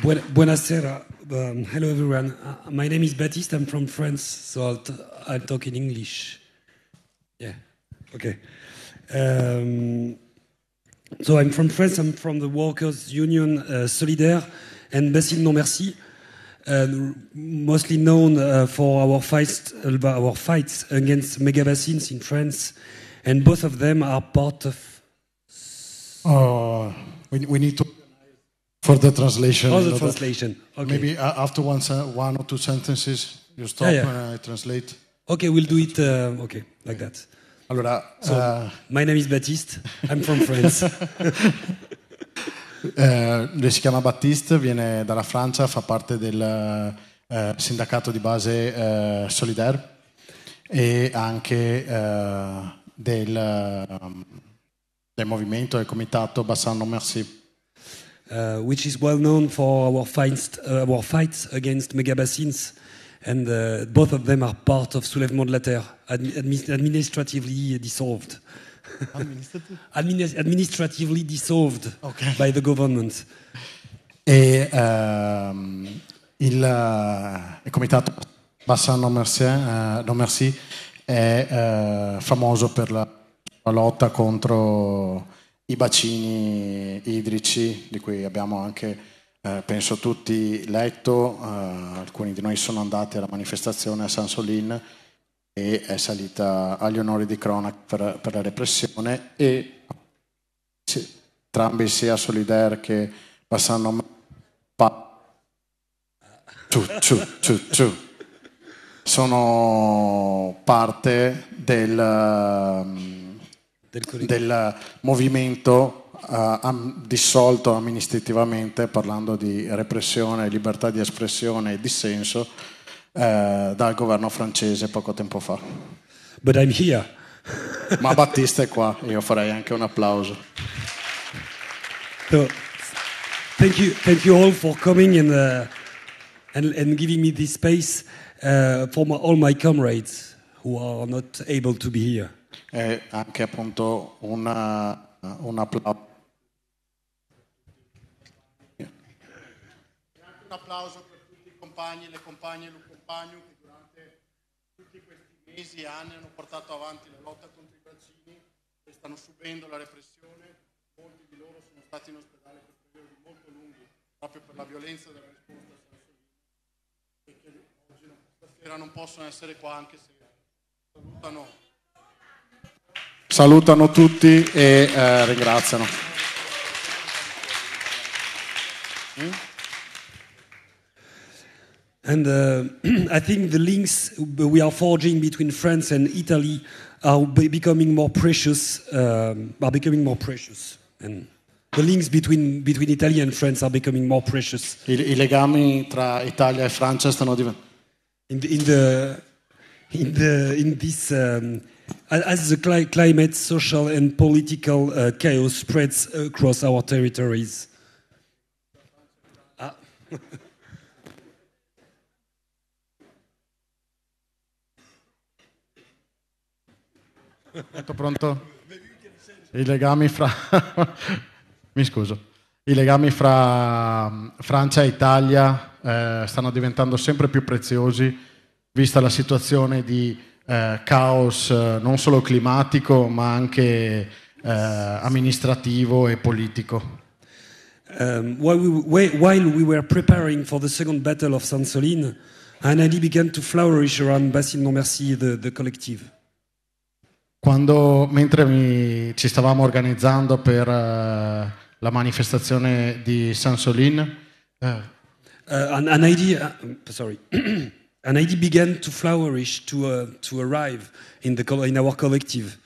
buonasera. Um, hello, everyone. Uh, my name is Baptiste. I'm from France, so I'll, will talk in English. Yeah, okay. Um, so I'm from France. I'm from the Workers' Union uh, Solidaire and Basile Non Merci, mostly known uh, for our fights, uh, our fights against mega vaccines in France, and both of them are part of. Uh, we, we need to. for the translation. For the translation. Okay. Maybe uh, after one, one or two sentences, you stop yeah, yeah. and I translate. Okay, we'll do it. Uh, okay, like that. Allora, so, uh, my name is Baptiste. I'm from France. eh, lui si chiama Baptiste, viene dalla Francia, fa parte del eh, sindacato di base eh, Solidaire e anche eh, del, ehm, del movimento, del comitato Bassano Merci. uh, which is well known for our fights, uh, our fights against megabasins, And uh, both of them are part of Soulèvement de la Terre, admi administratively dissolved. Administ administratively dissolved okay. by the government. E um, il, uh, il, Bassin Non Merci, uh, non merci è uh, famoso per la lotta contro i bacini idrici di cui abbiamo anche, eh, penso tutti, letto, eh, alcuni di noi sono andati alla manifestazione a San Solin e è salita agli onori di cronaca per, per, la repressione e entrambi sia Solidaire che passano pa- ciu, ciu, ciu, ciu. sono parte del... Um, del, del movimento uh, am, dissolto amministrativamente, parlando di repressione, libertà di espressione e dissenso uh, dal governo francese poco tempo fa. But I'm here. Ma Battista è qua, io farei anche un applauso. So, thank, you, thank you all for coming and, uh, and, and giving me this space uh, for my, all my comrades who are not able to be here e anche appunto una, eh, un applauso. Un applauso per tutti i compagni, le compagne e lo compagno che durante tutti questi mesi e anni hanno portato avanti la lotta contro i vaccini e stanno subendo la repressione. Molti di loro sono stati in ospedale per periodi molto lunghi proprio per la violenza della risposta e che oggi non, stasera non possono essere qua anche se salutano salutano tutti e eh, ringraziano. Mm? And uh, I think the links we are forging between France and Italy are becoming more precious. Um, are becoming more precious. And the links between, between Italy and France are becoming more precious. I, I legami tra Italia e Francia stanno diventando. In, the, in, in, in this um, As the climate, social, and political uh, chaos spreads across our territories. Ah. ecco pronto. I legami fra... Mi scuso. I legami fra mm, Francia e Italia eh, stanno diventando sempre più preziosi, vista la situazione di eh, caos eh, non solo climatico ma anche eh, amministrativo e politico. Um, while, we, while we were preparing for the second battle of Saint-Soline, Anali began to flourish around Bassin Montmercy, the, the collective. Quando, mentre mi, ci stavamo organizzando per uh, la manifestazione di saint Solin, uh, uh, an, an idea, uh, sorry. an idea began to flourish, to, uh, to arrive in, the, in our collective.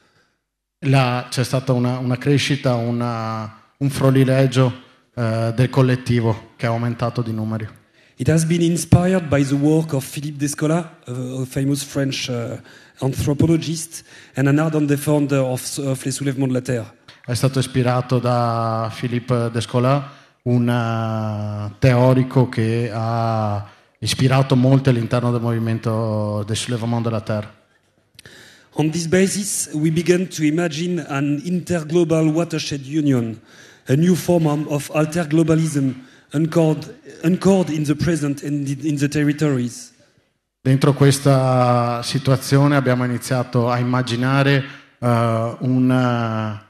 La, c'è stata una, una crescita, una, un frolileggio uh, eh, del collettivo che ha aumentato di numeri. It has been inspired by the work of Philippe Descola, a, a famous French uh, anthropologist and an ardent defender of, of Les Soulèvements de la Terre. È stato ispirato da Philippe Descola, un uh, teorico che ha ispirato molto all'interno del movimento del sollevamento della terra. On this basis, we began to imagine an interglobal watershed union, a new form of alterglobalism anchored, anchored in the present and in the territories. Dentro questa situazione abbiamo iniziato a immaginare uh, un,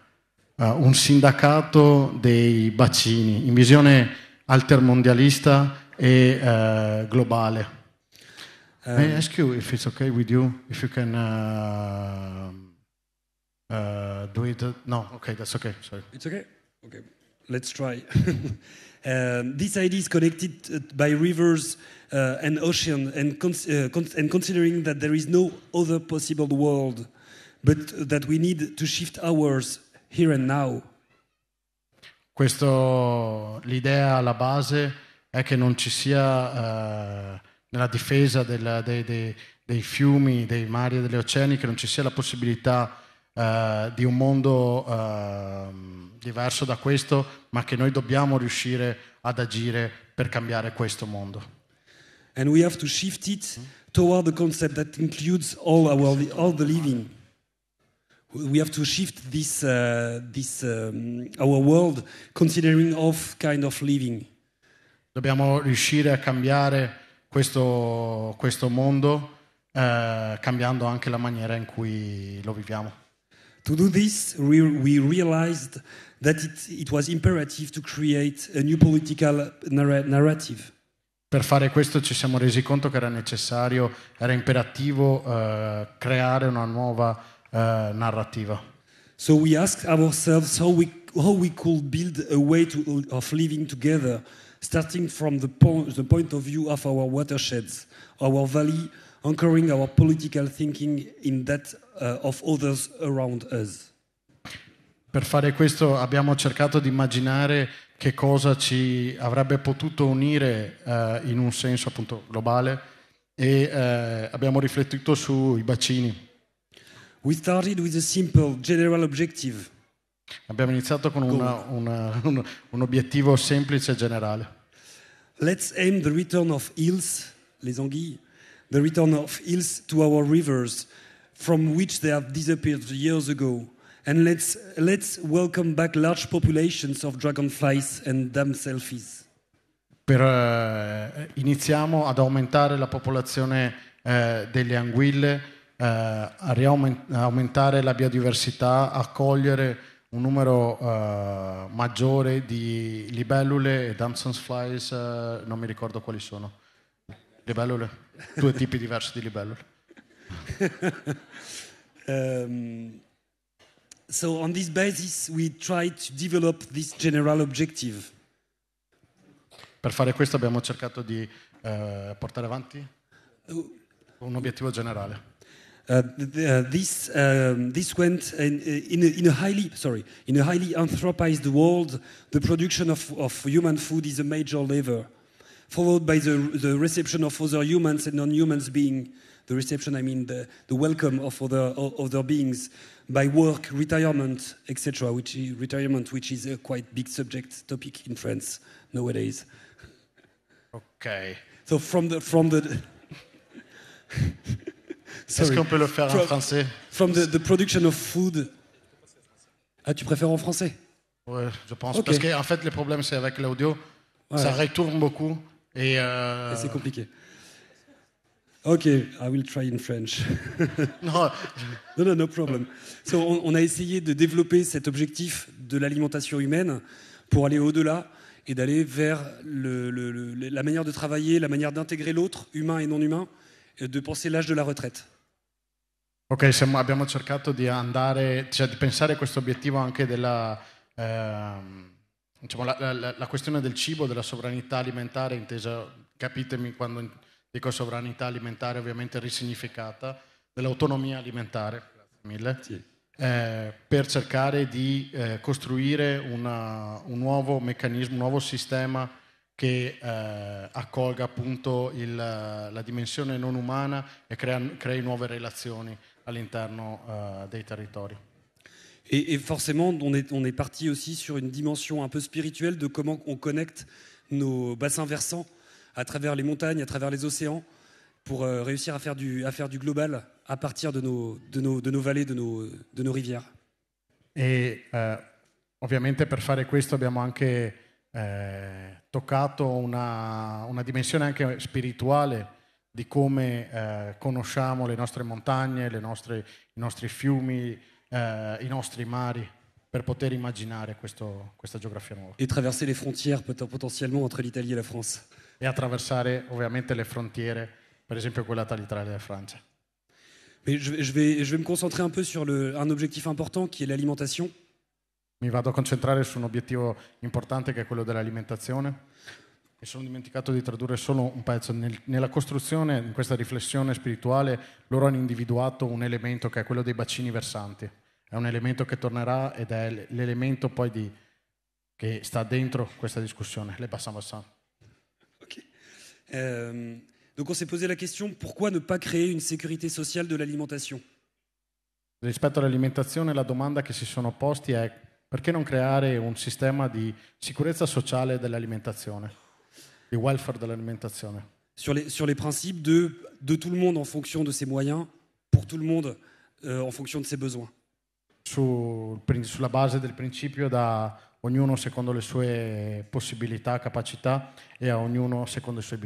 uh, un sindacato dei bacini in visione altermondialista e uh, globale. Um, May I ask you if it's okay with you, if you can uh, uh, do it? Uh, no, okay, that's okay, sorry. It's okay? Okay, let's try. um, this idea is connected uh, by rivers uh, and ocean and, and considering that there is no other possible world but that we need to shift ours here and now. Questo, l'idea alla base è che non ci sia eh, nella difesa della, dei, dei, dei, fiumi, dei mari e degli oceani, che non ci sia la possibilità eh, di un mondo eh, diverso da questo, ma che noi dobbiamo riuscire ad agire per cambiare questo mondo. And we have to shift it toward the concept that includes all, our, all the living. we have to shift this, uh, this um, our world considering of kind of living. Dobbiamo riuscire a cambiare questo, questo mondo eh, cambiando anche la maniera in cui lo viviamo. To do this, we, we realized that it, it was imperative to create a new political narra narrative. Per fare questo ci siamo resi conto che era necessario, era imperativo eh, creare una nuova eh, narrativa. So we asked ourselves how we, how we could build a way to, of living together starting from the, po the point of view of our watersheds, our valley, anchoring our political thinking in that uh, of others around us. Per fare questo abbiamo cercato di immaginare che cosa ci avrebbe potuto unire uh, in un senso appunto globale e uh, abbiamo riflettuto sui bacini. We started with a simple general objective. Abbiamo iniziato con una, una, un, un obiettivo semplice e generale. Let's aim the return of eels, les anguilles, the return of eels to our rivers from which they have disappeared years ago. And let's, let's welcome back large populations of dragonflies and damselflies. Per, eh, iniziamo ad aumentare la popolazione eh, delle anguille, eh, a riaumentare la biodiversità, a cogliere un numero uh, maggiore di libellule e Damson's flies, uh, non mi ricordo quali sono. Libellule, due tipi diversi di libellule. um, so on this basis we try to develop this general objective. Per fare questo abbiamo cercato di uh, portare avanti uh, un obiettivo generale. Uh, uh, this, um, this went in, in, a, in, a, highly sorry in a highly anthropized world. The production of, of human food is a major lever, followed by the, the reception of other humans and non-humans being the reception. I mean the, the welcome of other of other beings by work, retirement, etc. Which is, retirement, which is a quite big subject topic in France nowadays. Okay. So from the from the Est-ce qu'on peut le faire en français From the, production of food. Ah, tu préfères en français Oui, je pense. Parce qu'en en fait, le problème, c'est avec l'audio, ça retourne beaucoup. Euh, et, c'est compliqué. Ok, I will try in French. non, non, no, problem. on, a essayé de développer cet objectif de l'alimentation humaine pour aller au-delà et d'aller vers la manière de travailler, la manière d'intégrer l'autre, humain et non humain, de penser l'âge de la retraite. Ok, siamo, abbiamo cercato di andare, cioè di pensare a questo obiettivo anche della ehm, diciamo, la, la, la, questione del cibo, della sovranità alimentare, intesa, capitemi quando dico sovranità alimentare, ovviamente risignificata, dell'autonomia alimentare, grazie mille, sì. eh, per cercare di eh, costruire una, un nuovo meccanismo, un nuovo sistema che eh, accolga appunto il, la dimensione non umana e crea, crei nuove relazioni all'interno l'intérieur eh, des territoires. Et, forcément, on est, on est parti aussi sur une dimension un peu spirituelle de comment on connecte nos bassins versants à travers les montagnes, à travers les océans, pour euh, réussir à faire, du, du global à partir de nos, de nos, vallées, de nos, de nos rivières. Et euh, ovviamente pour faire questo abbiamo anche touché eh, toccato una, una di come eh, conosciamo le nostre montagne, le nostre, i nostri fiumi, eh, i nostri mari, per poter immaginare questo, questa geografia nuova. E attraversare le frontiere potenzialmente tra l'Italia e la Francia. E attraversare ovviamente le frontiere, per esempio quella tra l'Italia e la Francia. Ma io je, vais, je un po' sur le, un objectif important qui est l'alimentation. Mi vado a concentrare su un obiettivo importante che è quello dell'alimentazione mi sono dimenticato di tradurre solo un pezzo. Nel, nella costruzione, in questa riflessione spirituale, loro hanno individuato un elemento che è quello dei bacini versanti. È un elemento che tornerà ed è l'elemento poi di, che sta dentro questa discussione. Le passiamo a bassins. Ok. Euh, donc on s'est posé la question pourquoi ne pas créer une sécurité sociale de l'alimentation Rispetto all'alimentazione, la domanda che si sono posti è perché non creare un sistema di sicurezza sociale dell'alimentazione? de l'alimentation. Sur les, sur les principes de, de tout le monde en fonction de ses moyens, pour tout le monde euh, en fonction de ses besoins. Sur la base du principe da ognuno secondo le sue possibilità, et à e ognuno secondo i suoi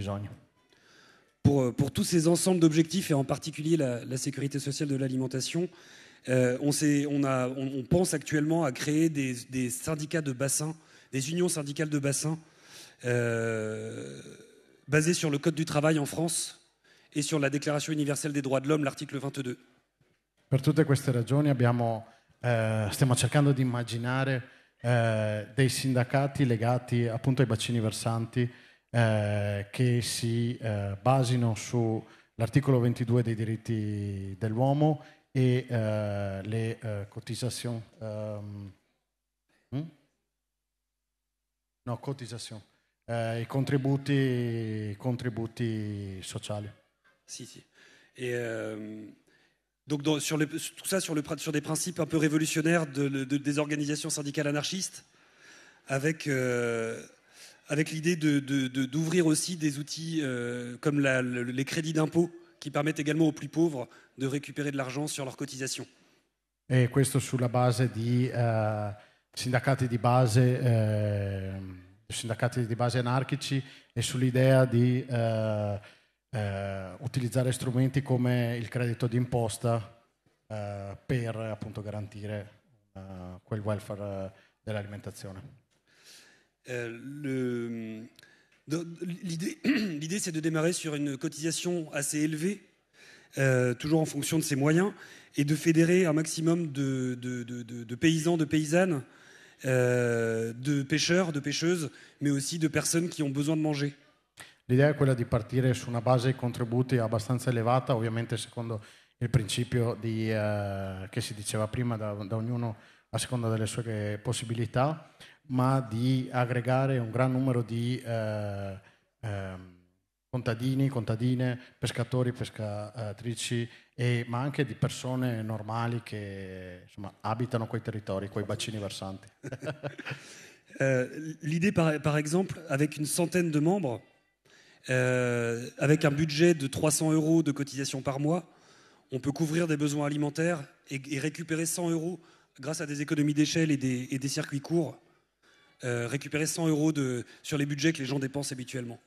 Pour, euh, pour tous ces ensembles d'objectifs et en particulier la, sécurité sociale de l'alimentation, euh, on on, on, a, on, pense actuellement à créer des, des syndicats de bassins, des unions syndicales de bassins Euh, basé sur le Code du travail en France e sur la Déclaration universelle des droits de l'homme, l'article 22. Per tutte queste ragioni abbiamo, eh, stiamo cercando di immaginare eh, dei sindacati legati appunto ai bacini versanti eh, che si eh, basino sull'articolo 22 dei diritti dell'uomo e eh, le eh, cotizzazioni. Um, ehm, hm? No, cotisazioni. Les eh, i, contributi, sociaux. contributi, Et, euh, Donc sur tout ça sur, le, sur, des principes un peu révolutionnaires de, des organisations syndicales anarchistes, avec, euh, avec l'idée d'ouvrir aussi des outils euh, comme les crédits d'impôt qui permettent également aux plus pauvres de récupérer de l'argent sur leurs cotisations. Et questo la base di eh, syndicats de base eh, sindacati e di base eh, anarchici e sull'idea di eh, utilizzare strumenti come il credito d'imposta eh, per garantire eh, quel welfare eh, dell'alimentazione. l'alimentation. Mm, l'idée, c'est de démarrer sur une cotisation assez élevée, euh, toujours en fonction de ses moyens, et de fédérer un maximum de, de, de, de paysans, de paysannes Euh, de pêcheurs, de pêcheuses, mais aussi de personnes qui ont besoin de manger. L'idea è quella di partire su una base di contributi abbastanza elevata, ovviamente secondo il principio di, eh, che si diceva prima da, da, ognuno a seconda delle sue possibilità, ma di aggregare un gran numero di eh, eh, contadini, contadine, pescatori, pescatrici, mais e, ma anche personnes normales qui che insomma, abitano quei territori, quei bacini versanti. Eh, l'idée, par, exemple, avec une centaine de membres, euh, avec un budget de 300 euros de cotisation par mois, on peut couvrir des besoins alimentaires et, récupérer 100 euros grâce à des économies d'échelle et des, circuits courts. Euh, récupérer 100 euros sur les budgets que les gens dépensent habituellement.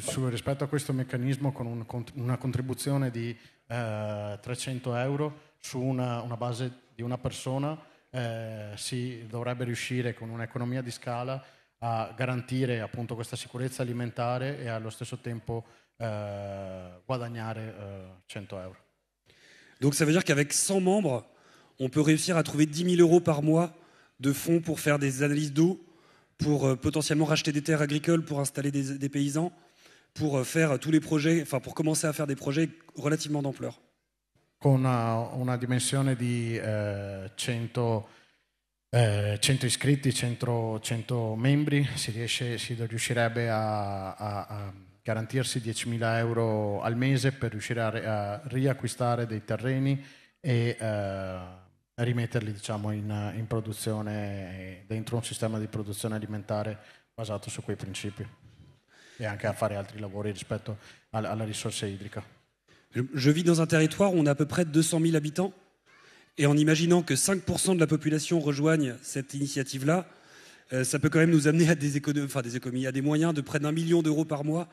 su, rispetto a questo meccanismo con un, una contribuzione di eh, 300 euro su una, una, base di una persona eh, si dovrebbe riuscire con un'economia di scala a garantire appunto questa sicurezza alimentare e allo stesso tempo euh, guadagnare euh, 100 euro. Donc ça veut dire qu'avec 100 membres, on peut réussir à trouver 10 000 euros par mois de fonds pour faire des analyses d'eau pour euh, potentiellement racheter des terres agricoles pour installer des, des paysans, pour euh, faire tous les projets, enfin pour commencer à faire des projets relativement d'ampleur. Con una, una, dimensione di 100, eh, 100, eh, iscritti, 100, 100 membri, si, riesce, si riuscirebbe a, a, a garantirsi 10.000 euro al mese per riuscire a, a riacquistare dei terreni e eh, un sistema di produzione alimentare basato su quei principi e anche a fare altri lavori Je vis dans un territoire où on a à peu près 200 000 habitants et en imaginant que 5% de la population rejoigne cette initiative-là, euh, ça peut quand même nous amener à des, économies, enfin, des économies, à des moyens de près d'un million d'euros par mois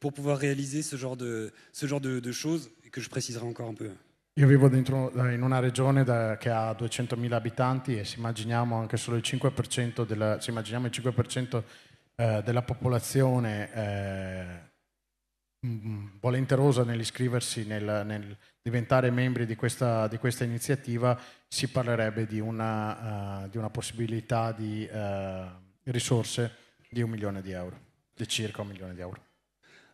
pour pouvoir réaliser ce genre de, de choses que je préciserai encore un peu. Io vivo dentro, eh, in una regione da, che ha 200.000 abitanti e se immaginiamo anche solo il 5% della, il 5% eh, della popolazione eh, volenterosa nell'iscriversi, nel, nel, diventare membri di questa, di questa, iniziativa, si parlerebbe di una, uh, di una possibilità di uh, risorse di un milione di euro, di circa un milione di euro.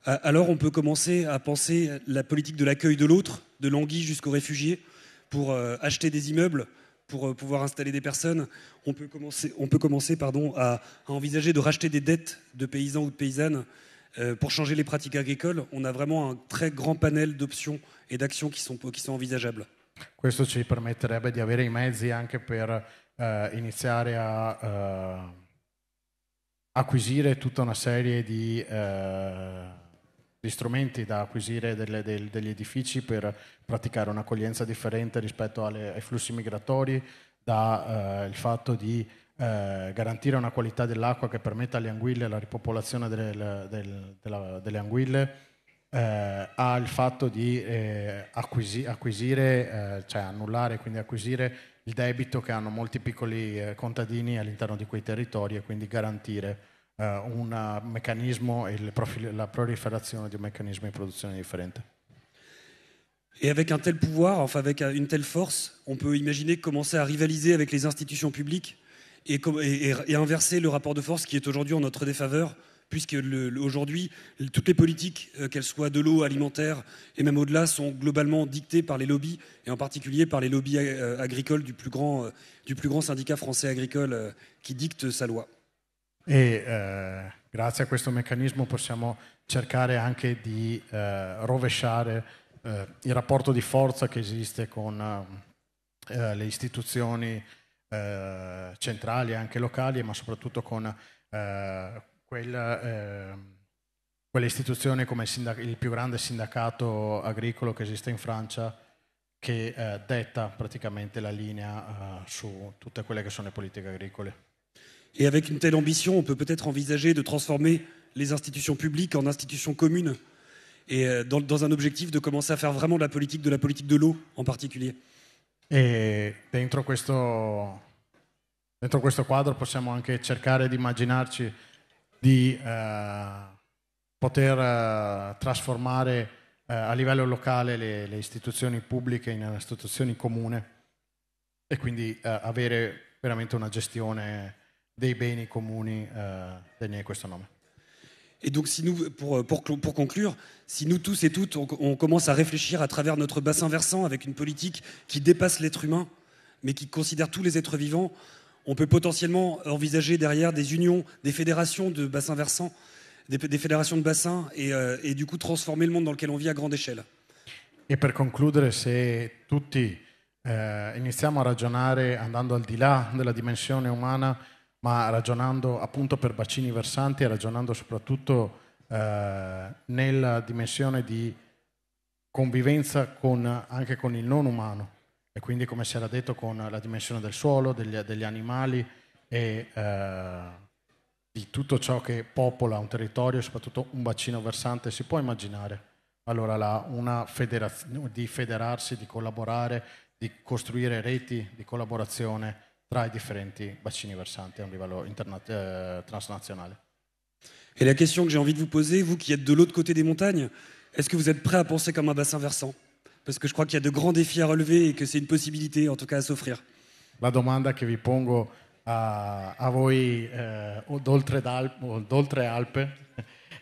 alors on peut commencer à penser la politique de l'accueil de l'autre, de l'anguille jusqu'aux réfugiés, pour euh, acheter des immeubles, pour euh, pouvoir installer des personnes. On peut commencer, on peut commencer pardon, à, envisager de racheter des dettes de paysans ou de paysannes euh, pour changer les pratiques agricoles. On a vraiment un très grand panel d'options et d'actions qui sont, qui sont envisageables. Questo ci permetterebbe di avere i mezzi anche per eh, iniziare a eh, acquisire tutta una di eh, di strumenti da acquisire delle, del, degli edifici per praticare un'accoglienza differente rispetto alle, ai flussi migratori, dal eh, fatto di eh, garantire una qualità dell'acqua che permetta alle anguille la ripopolazione del, del, della, delle anguille, eh, al fatto di eh, acquisi, acquisire, eh, cioè annullare, quindi acquisire il debito che hanno molti piccoli eh, contadini all'interno di quei territori e quindi garantire Eh, un meccanismo et la prolifération di un de production Et avec un tel pouvoir, enfin avec une telle force, on peut imaginer commencer à rivaliser avec les institutions publiques et, inverser le rapport de force qui est aujourd'hui en notre défaveur, puisque aujourd'hui, toutes les politiques, euh, qu'elles soient de l'eau, alimentaire et même au-delà, sont globalement dictées par les lobbies, et en particulier par les lobbies euh, agricoles euh, du plus grand syndicat français agricole qui dicte sa loi. e eh, grazie a questo meccanismo possiamo cercare anche di eh, rovesciare eh, il rapporto di forza che esiste con eh, eh, le istituzioni eh, centrali e anche locali, ma soprattutto con quel, quelle istituzioni come il, sindac- il, più grande sindacato agricolo che esiste in Francia che detta praticamente la linea su tutte quelle che sono le politiche agricole. Et avec une telle ambition, on peut peut-être envisager de transformer les institutions publiques en institutions communes, et euh, dans, dans un objectif de commencer a fare vraiment de la politique, de la politique de l'eau en particulier. E dentro questo, dentro questo quadro possiamo anche cercare di immaginarci di eh, poter eh, trasformare eh, a livello locale le, le, istituzioni pubbliche in istituzioni comune e quindi eh, avere veramente una gestione des beni communs eh, degni di ce nom. Et donc, si nous, pour, euh, pour, pour, conclure, si nous tous et toutes, on, commence à réfléchir à travers notre bassin versant avec une politique qui dépasse l'être humain, mais qui considère tous les êtres vivants, on peut potentiellement envisager derrière des unions, des fédérations de bassins versants, des, des fédérations de bassins, et, euh, et, du coup transformer le monde dans lequel on vit à grande échelle. Et pour conclure, si tutti eh, iniziamo a ragionare andando al di là della dimensione umana, ma ragionando appunto per bacini versanti e ragionando soprattutto eh, nella dimensione di convivenza con, anche con il non umano e quindi come si era detto con la dimensione del suolo, degli, degli animali e eh, di tutto ciò che popola un territorio, soprattutto un bacino versante, si può immaginare. Allora la, una federaz- di federarsi, di collaborare, di costruire reti di collaborazione tra i differenti bacini versanti a un livello eh, transnazionale. Et la question que j'ai envie de vous poser, vous qui êtes de l'autre côté des montagnes, est-ce que vous êtes prêt à penser comme un bassin versant Parce que je crois qu'il y a de grands défis à relever et que c'est une possibilité, en tout cas, à s'offrir. La domanda che vi pongo a, a voi eh, d'oltre, d'oltre Alpe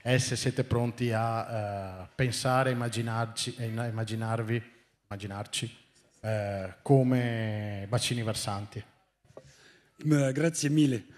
è se siete pronti a eh, pensare, immaginarci, eh, immaginarvi, immaginarci eh, come bacini versanti. Eh, grazie mille.